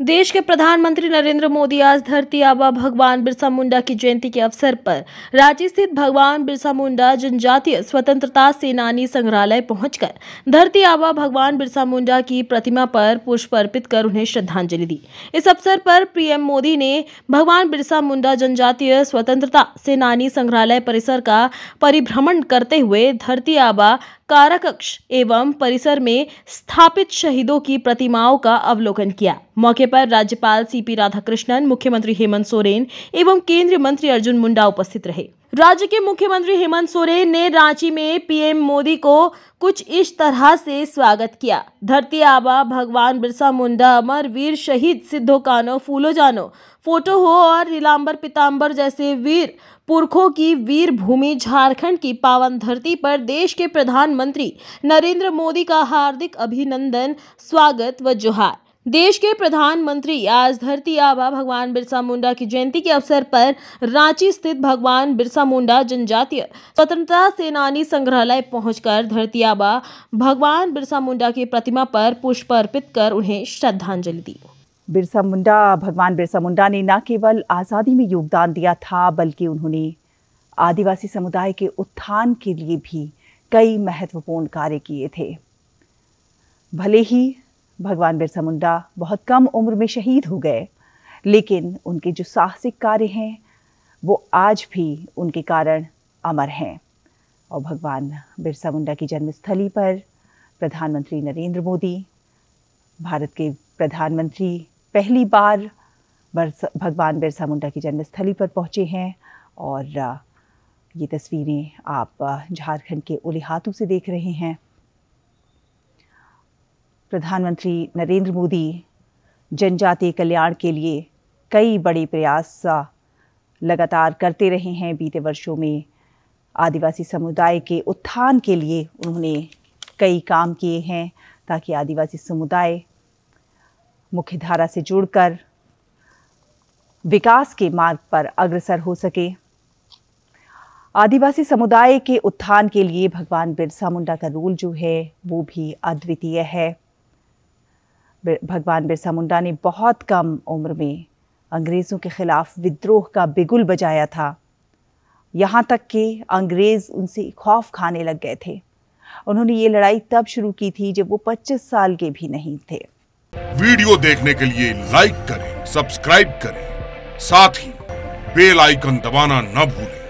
देश के प्रधानमंत्री नरेंद्र मोदी आज धरती आबा भगवान बिरसा मुंडा की जयंती के अवसर पर रांची स्थित भगवान बिरसा मुंडा जनजातीय स्वतंत्रता सेनानी संग्रहालय पहुंचकर धरती आबा भगवान बिरसा मुंडा की प्रतिमा पर पुष्प अर्पित कर उन्हें श्रद्धांजलि दी इस अवसर पर पीएम मोदी ने भगवान बिरसा मुंडा जनजातीय स्वतंत्रता सेनानी संग्रहालय परिसर का परिभ्रमण करते हुए धरती आबा काराकक्ष एवं परिसर में स्थापित शहीदों की प्रतिमाओं का अवलोकन किया मौके पर राज्यपाल सीपी राधाकृष्णन मुख्यमंत्री हेमंत सोरेन एवं केंद्रीय मंत्री अर्जुन मुंडा उपस्थित रहे राज्य के मुख्यमंत्री हेमंत सोरेन ने रांची में पीएम मोदी को कुछ इस तरह से स्वागत किया धरती आबा भगवान बिरसा मुंडा अमर वीर शहीद सिद्धो कानो फूलो जानो फोटो हो और नीलाम्बर पिताम्बर जैसे वीर पुरखों की वीर भूमि झारखंड की पावन धरती पर देश के प्रधानमंत्री नरेंद्र मोदी का हार्दिक अभिनंदन स्वागत व जोहार देश के प्रधानमंत्री आज धरती आबा भगवान बिरसा मुंडा की जयंती के अवसर पर रांची स्थित भगवान बिरसा मुंडा जनजातीय स्वतंत्रता सेनानी संग्रहालय पहुंचकर धरती आबा भगवान बिरसा मुंडा की प्रतिमा पर पुष्प अर्पित कर उन्हें श्रद्धांजलि दी बिरसा मुंडा भगवान बिरसा मुंडा ने न केवल आज़ादी में योगदान दिया था बल्कि उन्होंने आदिवासी समुदाय के उत्थान के लिए भी कई महत्वपूर्ण कार्य किए थे भले ही भगवान बिरसा मुंडा बहुत कम उम्र में शहीद हो गए लेकिन उनके जो साहसिक कार्य हैं वो आज भी उनके कारण अमर हैं और भगवान बिरसा मुंडा की जन्मस्थली पर प्रधानमंत्री नरेंद्र मोदी भारत के प्रधानमंत्री पहली बार भगवान बिरसा मुंडा की जन्मस्थली पर पहुँचे हैं और ये तस्वीरें आप झारखंड के उलिहातू से देख रहे हैं प्रधानमंत्री नरेंद्र मोदी जनजातीय कल्याण के लिए कई बड़े प्रयास लगातार करते रहे हैं बीते वर्षों में आदिवासी समुदाय के उत्थान के लिए उन्होंने कई काम किए हैं ताकि आदिवासी समुदाय मुख्य धारा से जुड़कर विकास के मार्ग पर अग्रसर हो सके आदिवासी समुदाय के उत्थान के लिए भगवान बिरसा मुंडा का रोल जो है वो भी अद्वितीय है भगवान बिरसा मुंडा ने बहुत कम उम्र में अंग्रेज़ों के ख़िलाफ़ विद्रोह का बिगुल बजाया था यहाँ तक कि अंग्रेज़ उनसे खौफ खाने लग गए थे उन्होंने ये लड़ाई तब शुरू की थी जब वो 25 साल के भी नहीं थे वीडियो देखने के लिए लाइक करें सब्सक्राइब करें साथ ही बेल आइकन दबाना न भूलें